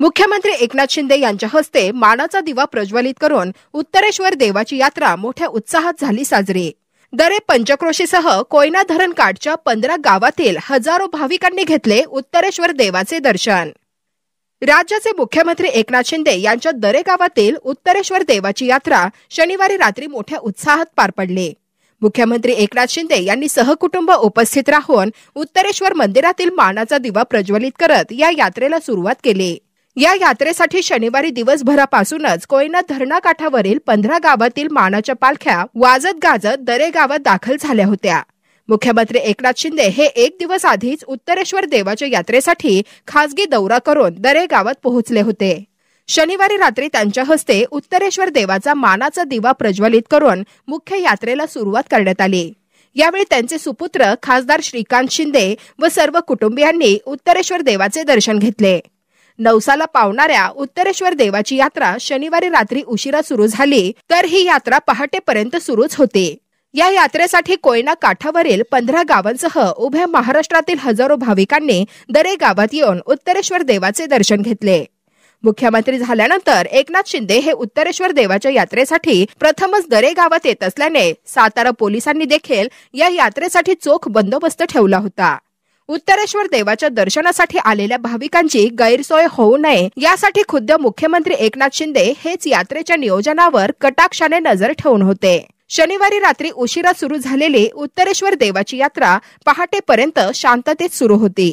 मुख्यमंत्री एकनाथ शिंदे यांच्या हस्ते मानाचा दिवा प्रज्वलित करून उत्तरेश्वर देवाची यात्रा मोठ्या उत्साहात झाली साजरी दरे पंचक्रोशीसह कोयना धरणकाठच्या पंधरा गावातील हजारो भाविकांनी घेतले उत्तरेश्वर देवाचे दर्शन राज्याचे मुख्यमंत्री एकनाथ शिंदे यांच्या दरे गावातील उत्तरेश्वर देवाची यात्रा शनिवारी रात्री मोठ्या उत्साहात पार पडली मुख्यमंत्री एकनाथ शिंदे यांनी सहकुटुंब उपस्थित राहून उत्तरेश्वर मंदिरातील मानाचा दिवा प्रज्वलित करत या यात्रेला सुरुवात केली या यात्रेसाठी शनिवारी दिवसभरापासूनच कोयना धरणाकाठावरील पंधरा गावातील मानाच्या पालख्या वाजत गाजत दरे गावात दाखल झाल्या होत्या मुख्यमंत्री एकनाथ शिंदे हे एक दिवस आधीच उत्तरेश्वर देवाच्या यात्रेसाठी खासगी दौरा करून दरे गावात पोहोचले होते शनिवारी रात्री त्यांच्या हस्ते उत्तरेश्वर देवाचा मानाचा दिवा प्रज्वलित करून मुख्य यात्रेला सुरुवात करण्यात आली यावेळी त्यांचे सुपुत्र खासदार श्रीकांत शिंदे व सर्व कुटुंबियांनी उत्तरेश्वर देवाचे दर्शन घेतले नवसाला पावणाऱ्या उत्तरेश्वर देवाची यात्रा शनिवारी रात्री उशिरा सुरू झाली तर ही यात्रा पहाटेपर्यंत सुरूच होते या यात्रेसाठी कोयना काठावरील पंधरा गावांसह उभ्या महाराष्ट्रातील हजारो भाविकांनी दरे गावात येऊन उत्तरेश्वर देवाचे दर्शन घेतले मुख्यमंत्री झाल्यानंतर एकनाथ शिंदे हे उत्तरेश्वर देवाच्या यात्रेसाठी प्रथमच दरे गावात येत असल्याने सातारा पोलिसांनी देखील या यात्रेसाठी चोख बंदोबस्त ठेवला होता उत्तरेश्वर देवाच्या दर्शनासाठी आलेल्या भाविकांची गैरसोय होऊ नये यासाठी खुद्द मुख्यमंत्री एकनाथ शिंदे हेच यात्रेच्या नियोजनावर कटाक्षाने नजर ठेवून होते शनिवारी रात्री उशिरा सुरू झालेली उत्तरेश्वर देवाची यात्रा पहाटेपर्यंत शांततेत सुरू होती